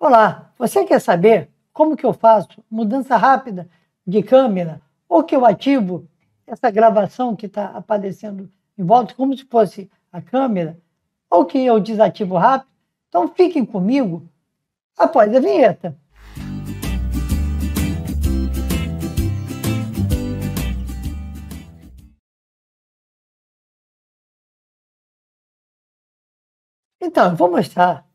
Olá, você quer saber como que eu faço mudança rápida de câmera ou que eu ativo essa gravação que está aparecendo em volta como se fosse a câmera ou que eu desativo rápido? Então fiquem comigo após a vinheta. Então, eu vou mostrar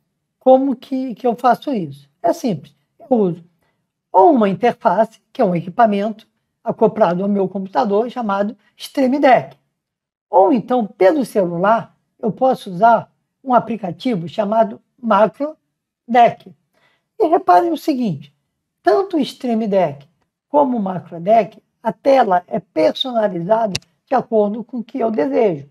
como que, que eu faço isso? É simples. Eu uso ou uma interface, que é um equipamento acoplado ao meu computador, chamado Stream Deck. Ou então, pelo celular, eu posso usar um aplicativo chamado Macro Deck. E reparem o seguinte: tanto o Stream Deck como o Macro Deck, a tela é personalizada de acordo com o que eu desejo.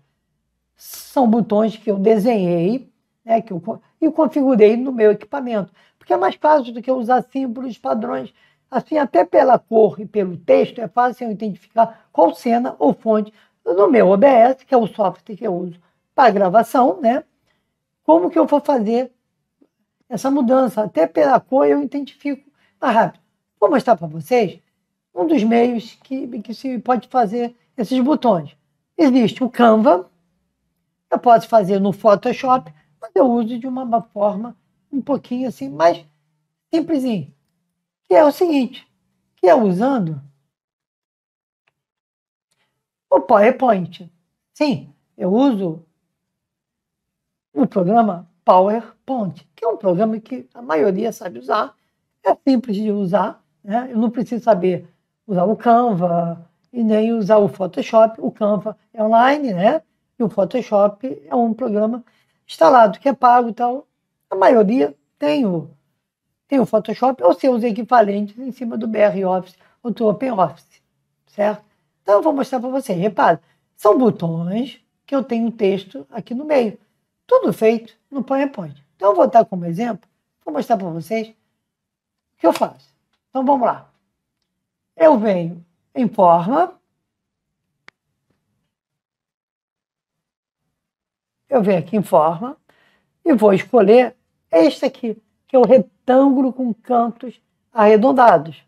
São botões que eu desenhei né, que eu, e configurei no meu equipamento. Porque é mais fácil do que usar símbolos, padrões. Assim, até pela cor e pelo texto, é fácil eu identificar qual cena ou fonte no meu OBS, que é o software que eu uso para gravação, né? Como que eu vou fazer essa mudança? Até pela cor eu identifico mais rápido. Vou mostrar para vocês um dos meios que, que se pode fazer esses botões. Existe o Canva, eu posso fazer no Photoshop, eu uso de uma forma um pouquinho assim, mais simplesinho. Que é o seguinte, que é usando o PowerPoint. Sim, eu uso o programa PowerPoint, que é um programa que a maioria sabe usar, é simples de usar, né? eu não preciso saber usar o Canva e nem usar o Photoshop. O Canva é online, né? E o Photoshop é um programa instalado, que é pago e tal. A maioria tem o, tem o Photoshop ou seus equivalentes em cima do BR Office ou do Open Office, certo? Então eu vou mostrar para vocês. Repara, são botões que eu tenho texto aqui no meio. Tudo feito no PowerPoint. Então eu vou dar como exemplo, vou mostrar para vocês o que eu faço. Então vamos lá. Eu venho em forma, eu venho aqui em forma e vou escolher este aqui, que é o retângulo com cantos arredondados.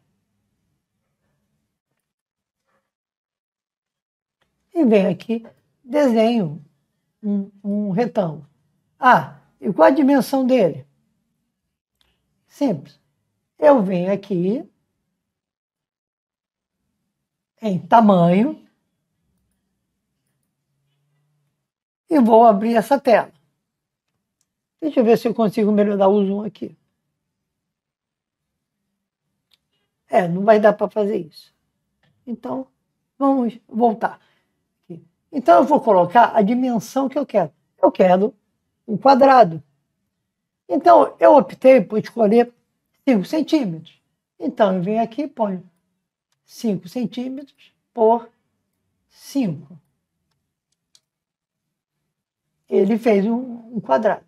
E venho aqui, desenho um, um retângulo. Ah, e qual a dimensão dele? Simples. Eu venho aqui em tamanho e vou abrir essa tela. Deixa eu ver se eu consigo melhorar o zoom aqui. É, não vai dar para fazer isso. Então, vamos voltar. Então, eu vou colocar a dimensão que eu quero. Eu quero um quadrado. Então, eu optei por escolher 5 centímetros. Então, eu venho aqui e ponho 5 centímetros por 5 ele fez um, um quadrado.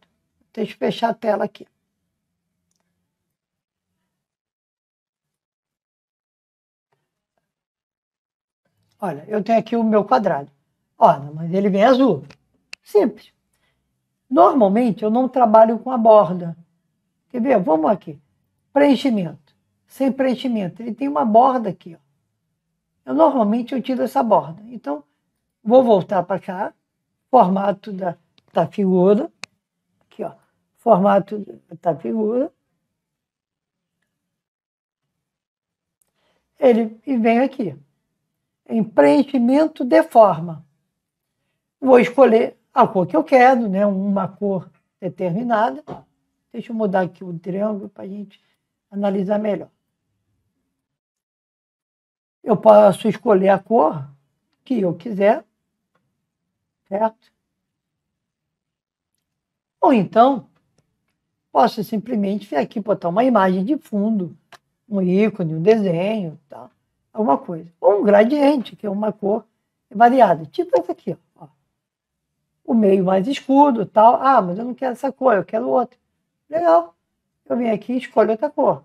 Deixa eu fechar a tela aqui. Olha, eu tenho aqui o meu quadrado. Olha, mas ele vem azul. Simples. Normalmente eu não trabalho com a borda. Quer ver? Vamos aqui. Preenchimento. Sem preenchimento. Ele tem uma borda aqui. Ó. Eu, normalmente eu tiro essa borda. Então, vou voltar para cá. Formato da da figura, aqui ó, formato da figura. Ele e vem aqui em preenchimento de forma. Vou escolher a cor que eu quero, né? uma cor determinada. Deixa eu mudar aqui o triângulo para a gente analisar melhor. Eu posso escolher a cor que eu quiser, certo? Ou então, posso simplesmente vir aqui botar uma imagem de fundo, um ícone, um desenho, tá? alguma coisa. Ou um gradiente, que é uma cor variada, tipo essa aqui. Ó. O meio mais escuro tal. Ah, mas eu não quero essa cor, eu quero outra. Legal. Eu venho aqui e escolho outra cor.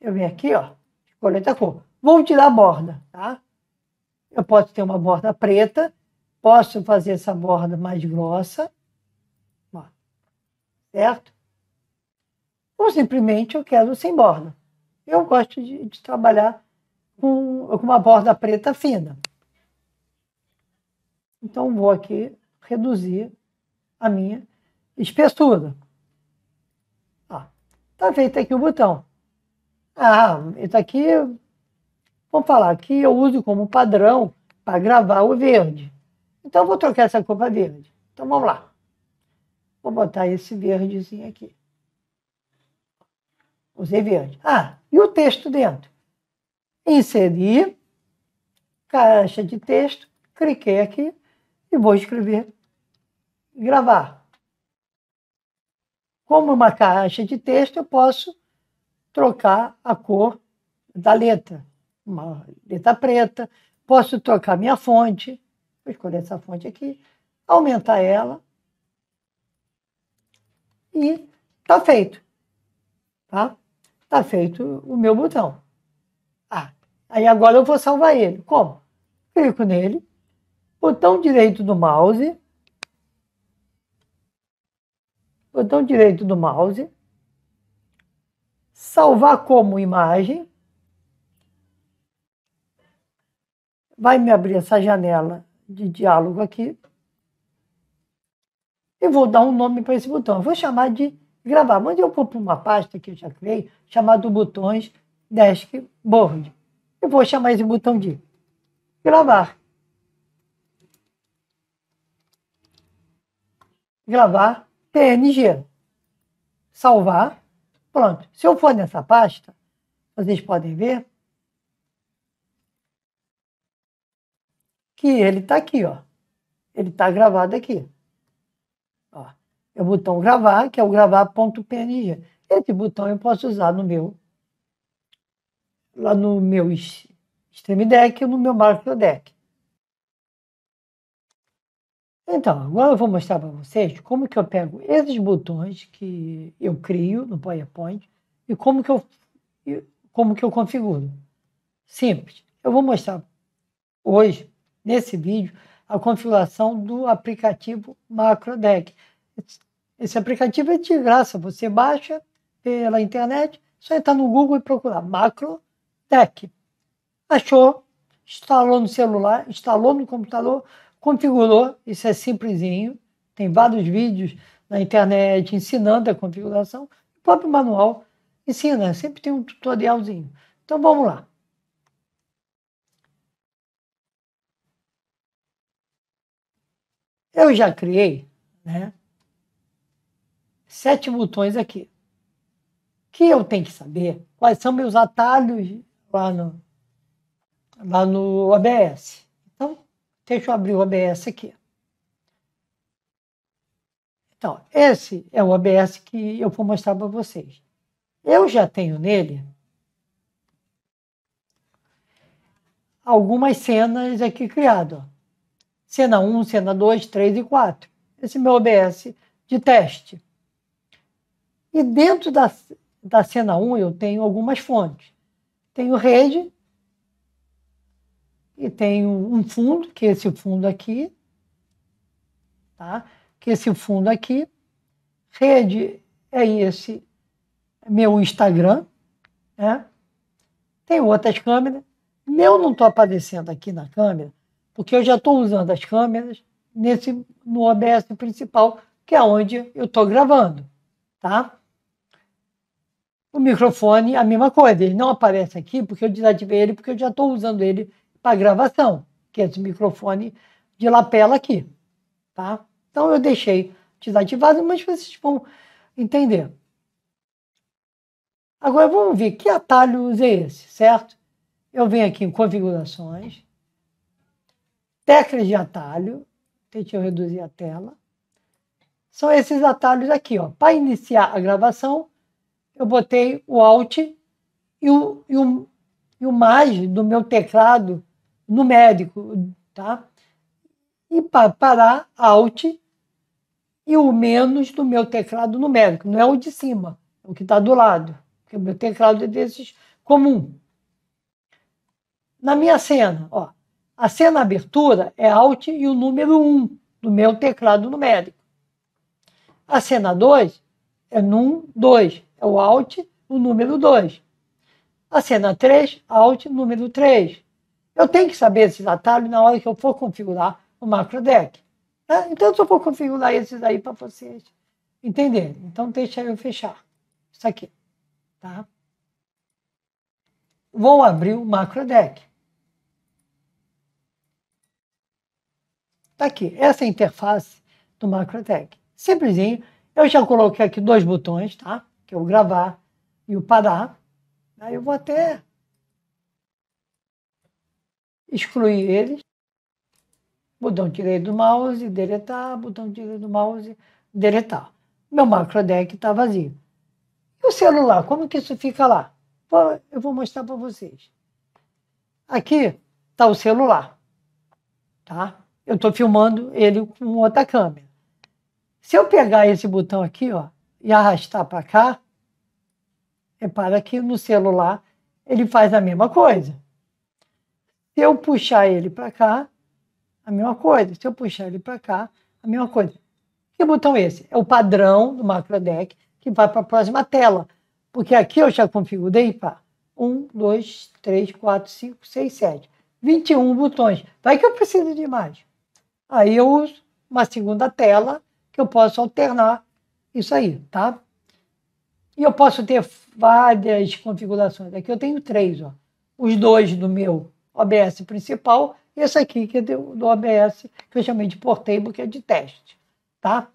Eu venho aqui, ó, escolho outra cor. Vou tirar a borda, tá? Eu posso ter uma borda preta Posso fazer essa borda mais grossa, ó, certo? Ou simplesmente eu quero sem borda. Eu gosto de, de trabalhar com, com uma borda preta fina. Então vou aqui reduzir a minha espessura. Ó, tá feito aqui o botão. Ah, isso aqui, vamos falar, aqui eu uso como padrão para gravar o verde. Então eu vou trocar essa cor para verde. Então vamos lá. Vou botar esse verdezinho aqui. Usei verde. Ah, e o texto dentro? Inseri, caixa de texto, cliquei aqui e vou escrever gravar. Como uma caixa de texto, eu posso trocar a cor da letra. Uma letra preta, posso trocar minha fonte, Vou escolher essa fonte aqui, aumentar ela e tá feito. Tá? Tá feito o meu botão. Ah, aí agora eu vou salvar ele. Como? Clico nele, botão direito do mouse, botão direito do mouse, salvar como imagem, vai me abrir essa janela de diálogo aqui. E vou dar um nome para esse botão. Eu vou chamar de gravar. Mas eu vou para uma pasta que eu já criei, chamado botões dashboard. Eu vou chamar esse botão de gravar. Gravar PNG. Salvar. Pronto. Se eu for nessa pasta, vocês podem ver, que ele está aqui, ó. Ele está gravado aqui. Ó, é o botão gravar, que é o gravar.png. Esse botão eu posso usar no meu, lá no meu Stream Deck ou no meu Macro Deck. Então, agora eu vou mostrar para vocês como que eu pego esses botões que eu crio no PowerPoint e como que eu, como que eu configuro. Simples. Eu vou mostrar hoje nesse vídeo a configuração do aplicativo MacroDeck. Esse aplicativo é de graça, você baixa pela internet, só entrar no Google e procurar MacroDeck. Achou, instalou no celular, instalou no computador, configurou, isso é simplesinho, tem vários vídeos na internet ensinando a configuração, o próprio manual ensina, sempre tem um tutorialzinho. Então vamos lá. Eu já criei né, sete botões aqui. Que eu tenho que saber quais são meus atalhos lá no, lá no OBS. Então, deixa eu abrir o OBS aqui. Então, esse é o OBS que eu vou mostrar para vocês. Eu já tenho nele algumas cenas aqui criadas cena 1, cena 2, 3 e 4. Esse meu OBS de teste. E dentro da, da cena 1 eu tenho algumas fontes. Tenho rede e tenho um fundo, que é esse fundo aqui, tá? que é esse fundo aqui. Rede é esse meu Instagram, né? Tem outras câmeras. Meu não estou aparecendo aqui na câmera, porque eu já estou usando as câmeras nesse no OBS principal, que é onde eu estou gravando, tá? O microfone, a mesma coisa, ele não aparece aqui porque eu desativei ele, porque eu já estou usando ele para gravação, que é esse microfone de lapela aqui, tá? Então eu deixei desativado, mas vocês vão entender. Agora vamos ver que atalho usei é esse, certo? Eu venho aqui em configurações, Teclas de atalho, deixa eu reduzir a tela. São esses atalhos aqui, ó. Para iniciar a gravação, eu botei o Alt e o, e o, e o mais do meu teclado numérico, tá? E para parar, Alt e o menos do meu teclado numérico, não é o de cima, é o que está do lado, porque o meu teclado é desses comum. Na minha cena, ó, a cena abertura é Alt e o número 1 do meu teclado numérico. A cena 2 é Num 2, é o Alt, e o número 2. A cena 3, Alt, e número 3. Eu tenho que saber esses atalhos na hora que eu for configurar o macro deck. Né? Tá? Então, eu só vou configurar esses aí para vocês entenderem. Então, deixa eu fechar isso aqui. Tá? Vou abrir o macro deck. Está aqui. Essa é a interface do MacroTech. Simplesinho. Eu já coloquei aqui dois botões, tá? Que é o gravar e o parar. Aí eu vou até excluir eles. Botão direito do mouse, deletar. Botão direito do mouse, deletar. Meu MacroDeck está vazio. E o celular, como que isso fica lá? Eu vou mostrar para vocês. Aqui está o celular, tá? eu estou filmando ele com outra câmera. Se eu pegar esse botão aqui ó, e arrastar para cá, repara que no celular ele faz a mesma coisa. Se eu puxar ele para cá, a mesma coisa. Se eu puxar ele para cá, a mesma coisa. Que botão é esse? É o padrão do MacroDeck que vai para a próxima tela. Porque aqui eu já configurei para 1, 2, 3, 4, 5, 6, 7. 21 botões. Vai que eu preciso de mais. Aí eu uso uma segunda tela que eu posso alternar isso aí, tá? E eu posso ter várias configurações. Aqui eu tenho três, ó. Os dois do meu OBS principal e esse aqui que é do, OBS, que eu chamei de portable, que é de teste, tá?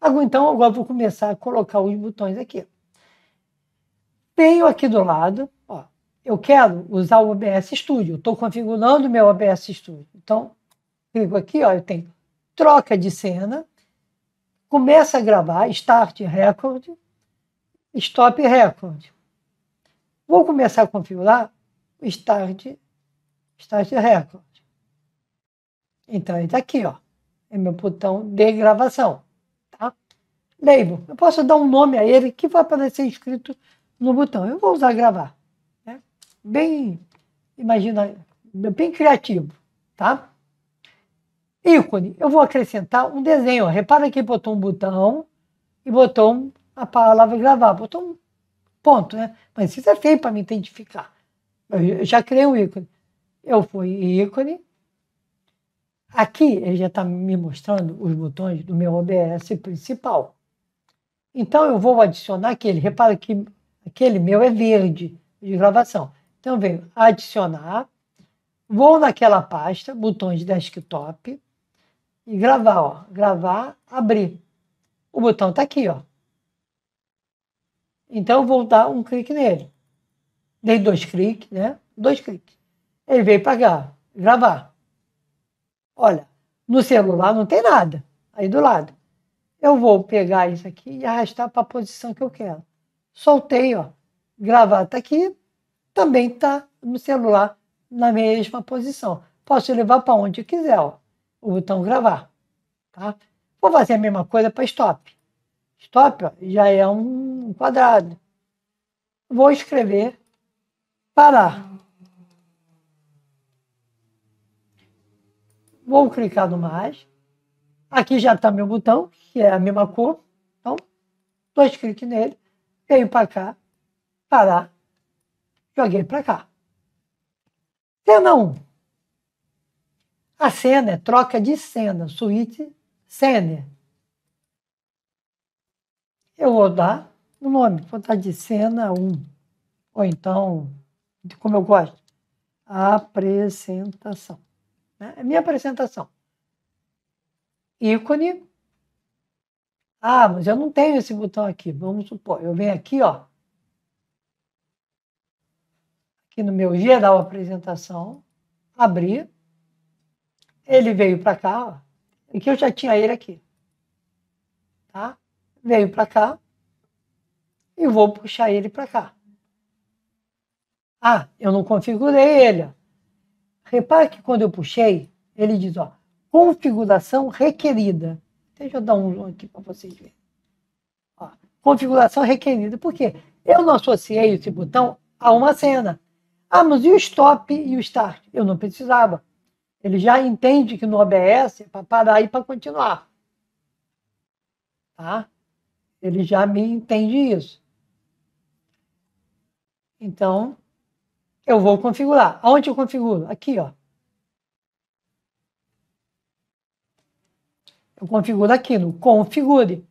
Agora, então, agora vou começar a colocar os botões aqui. Tenho aqui do lado, ó. Eu quero usar o OBS Studio. Estou configurando o meu OBS Studio. Então, clico aqui, ó, eu tenho troca de cena, começa a gravar, start record, stop record. Vou começar a configurar start, start record. Então, ele está aqui, ó. É meu botão de gravação. Tá? Label. Eu posso dar um nome a ele que vai aparecer escrito no botão. Eu vou usar gravar. Né? Bem, imagina, bem criativo. Tá? ícone, eu vou acrescentar um desenho. Repara que botou um botão e botou a palavra gravar, botou um ponto, né? Mas isso é feio para me identificar. Eu já criei um ícone. Eu fui ícone. Aqui ele já está me mostrando os botões do meu OBS principal. Então eu vou adicionar aquele. Repara que aquele meu é verde de gravação. Então eu venho adicionar, vou naquela pasta, botões desktop, e gravar, ó. Gravar, abrir. O botão está aqui, ó. Então eu vou dar um clique nele. Dei dois cliques, né? Dois cliques. Ele veio pagar, gravar. Olha, no celular não tem nada aí do lado. Eu vou pegar isso aqui e arrastar para a posição que eu quero. Soltei, ó. Gravar está aqui, também está no celular na mesma posição. Posso levar para onde eu quiser, ó o botão gravar. Tá? Vou fazer a mesma coisa para stop. Stop ó, já é um quadrado. Vou escrever parar. Vou clicar no mais. Aqui já está meu botão, que é a mesma cor. Então, dois cliques nele, venho para cá, parar, joguei para cá. Cena 1. A cena é troca de cena, suíte cena. Eu vou dar o nome, vou dar de cena 1, um, ou então, de como eu gosto, apresentação. Né? É minha apresentação. Ícone. Ah, mas eu não tenho esse botão aqui. Vamos supor, eu venho aqui, ó. Aqui no meu geral apresentação, abrir ele veio para cá, ó, e que eu já tinha ele aqui. Tá? Veio para cá e vou puxar ele para cá. Ah, eu não configurei ele. Ó. Repare que quando eu puxei, ele diz, ó, configuração requerida. Deixa eu dar um zoom aqui para vocês verem. Ó, configuração requerida. Por quê? Eu não associei esse botão a uma cena. Ah, mas e o stop e o start? Eu não precisava. Ele já entende que no OBS é para parar e para continuar. Tá? Ele já me entende isso. Então, eu vou configurar. Aonde eu configuro? Aqui, ó. Eu configuro aqui no configure.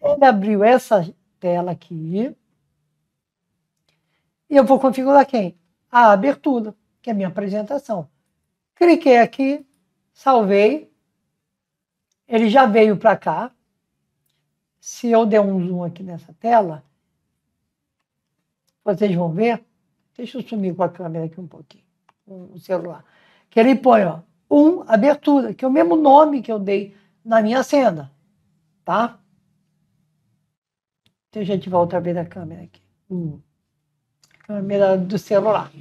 Ele abriu essa tela aqui. E eu vou configurar quem? A abertura, que é a minha apresentação. Cliquei aqui, salvei. Ele já veio para cá. Se eu der um zoom aqui nessa tela, vocês vão ver. Deixa eu sumir com a câmera aqui um pouquinho, com o celular. Que ele põe, ó, um, abertura, que é o mesmo nome que eu dei na minha cena, tá? Deixa eu ativar outra vez a câmera aqui. Hum. Câmera do celular.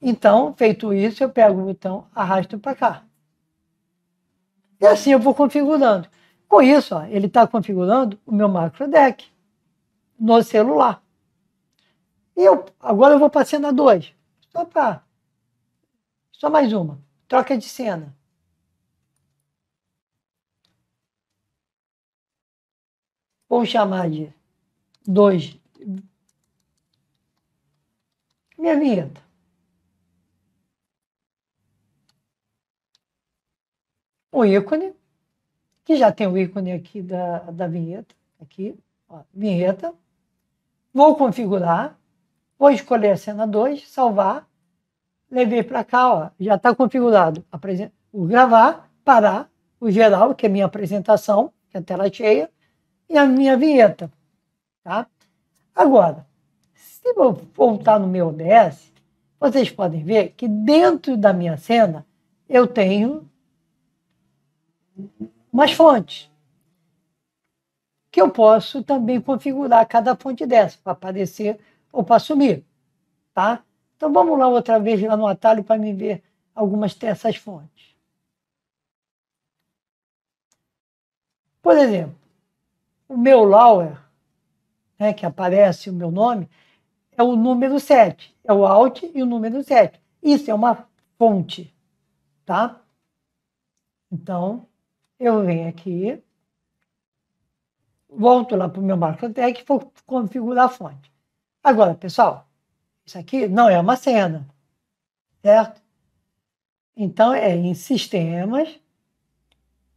Então, feito isso, eu pego o botão, arrasto para cá. E assim eu vou configurando. Com isso, ó, ele está configurando o meu macro deck no celular. E eu, agora eu vou para a cena 2. Só para. Só mais uma. Troca de cena. Vou chamar de 2. Minha vinheta. um ícone, que já tem o ícone aqui da, da vinheta, aqui, ó, vinheta. Vou configurar, vou escolher a cena 2, salvar, levei para cá, ó, já está configurado o gravar, parar, o geral, que é minha apresentação, que é a tela cheia, e a minha vinheta. Tá? Agora, se eu voltar no meu OBS, vocês podem ver que dentro da minha cena eu tenho umas fontes, que eu posso também configurar cada fonte dessa para aparecer ou para sumir, tá? Então vamos lá outra vez lá no atalho para me ver algumas dessas fontes. Por exemplo, o meu Lauer, né, que aparece o meu nome, é o número 7, é o Alt e o número 7. Isso é uma fonte, tá? Então, eu venho aqui, volto lá para o meu marco Marcotec e vou configurar a fonte. Agora, pessoal, isso aqui não é uma cena, certo? Então, é em sistemas,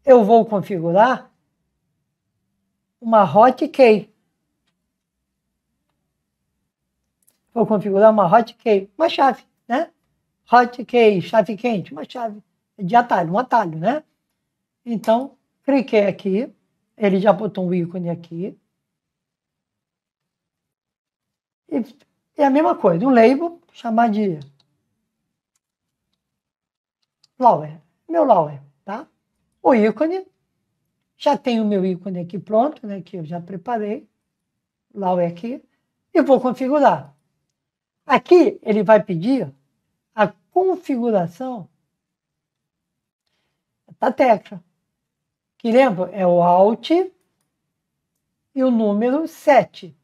eu vou configurar uma hotkey. Vou configurar uma hotkey, uma chave, né? Hotkey, chave quente, uma chave de atalho, um atalho, né? Então, cliquei aqui, ele já botou um ícone aqui. E é a mesma coisa, um label, chamar de Lower, meu Lower, tá? O ícone, já tenho o meu ícone aqui pronto, né, que eu já preparei, Lower aqui, e vou configurar. Aqui ele vai pedir a configuração da tecla que lembra, é o Alt e o número 7.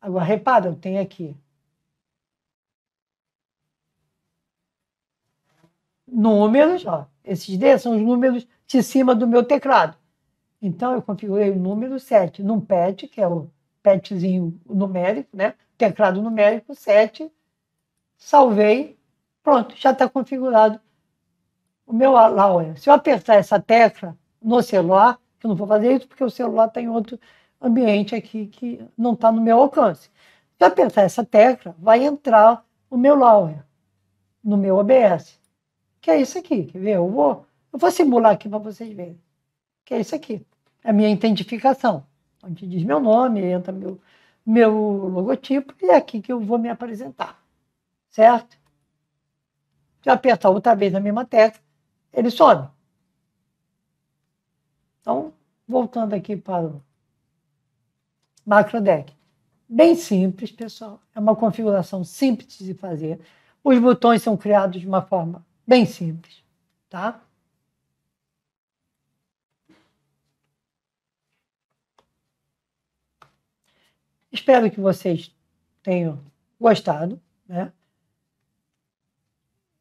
Agora, repara, eu tenho aqui números, ó, esses D são os números de cima do meu teclado. Então, eu configurei o número 7 num pad, que é o padzinho numérico, né? teclado numérico 7, salvei, pronto, já está configurado o meu Laura. Se eu apertar essa tecla, no celular, que eu não vou fazer isso porque o celular tem outro ambiente aqui que não está no meu alcance. Se eu apertar essa tecla, vai entrar o meu Laura no meu OBS, que é isso aqui, quer ver? Eu vou, eu vou simular aqui para vocês verem, que é isso aqui, é a minha identificação, onde diz meu nome, entra meu, meu logotipo, e é aqui que eu vou me apresentar, certo? Se eu apertar outra vez a mesma tecla, ele some. Então, voltando aqui para o macro deck. Bem simples, pessoal. É uma configuração simples de fazer. Os botões são criados de uma forma bem simples, tá? Espero que vocês tenham gostado, né?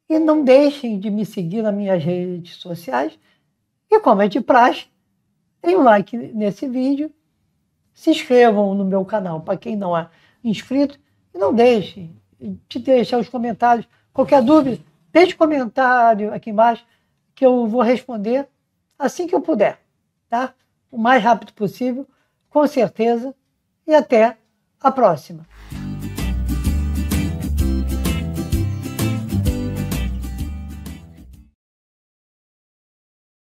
E não deixem de me seguir nas minhas redes sociais. E como é de praxe, Deem um like nesse vídeo, se inscrevam no meu canal para quem não é inscrito e não deixem de deixar os comentários. Qualquer dúvida, deixe comentário aqui embaixo que eu vou responder assim que eu puder, tá? O mais rápido possível, com certeza. E até a próxima.